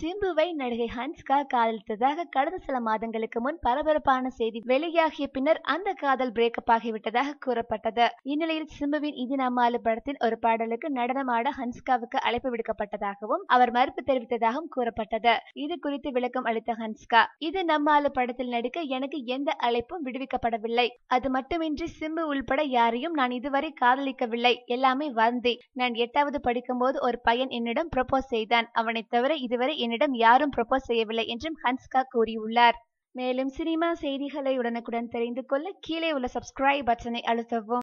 சிம்புவை நடிகை ஹன்ஸ்கா காதலித்ததாக கடந்த சில மாதங்களுக்கு முன் பரபரப்பான செய்தி வெளியாகிய பின்னர் அந்த காதல் பிரேக்கப் ஆகிவிட்டதாக கூறப்பட்டது இந்நிலையில் சிம்புவின் இது நம்மாலு படத்தின் ஒரு பாடலுக்கு நடனமாட ஹன்ஸ்காவுக்கு அழைப்பு விடுக்கப்பட்டதாகவும் அவர் மறுப்பு தெரிவித்ததாகவும் கூறப்பட்டது இது குறித்து விளக்கம் அளித்த ஹன்ஸ்கா இது நம்மாலு படத்தில் நடிக்க எனக்கு எந்த அழைப்பும் விடுவிக்கப்படவில்லை அது மட்டுமின்றி சிம்பு உள்பட யாரையும் நான் இதுவரை காதலிக்கவில்லை எல்லாமே வந்தி நான் எட்டாவது படிக்கும்போது ஒரு பையன் என்னிடம் ப்ரப்போஸ் செய்தான் அவனை தவிர இதுவரை என்னிடம் யாரும் ப்ரொபோஸ் செய்யவில்லை என்றும் ஹன்ஸ்கா கூறியுள்ளார் மேலும் சினிமா செய்திகளை உடனுக்குடன் தெரிந்து கொள்ள கீழே உள்ள சப்ஸ்கிரைப் பட்டனை அழுத்தவும்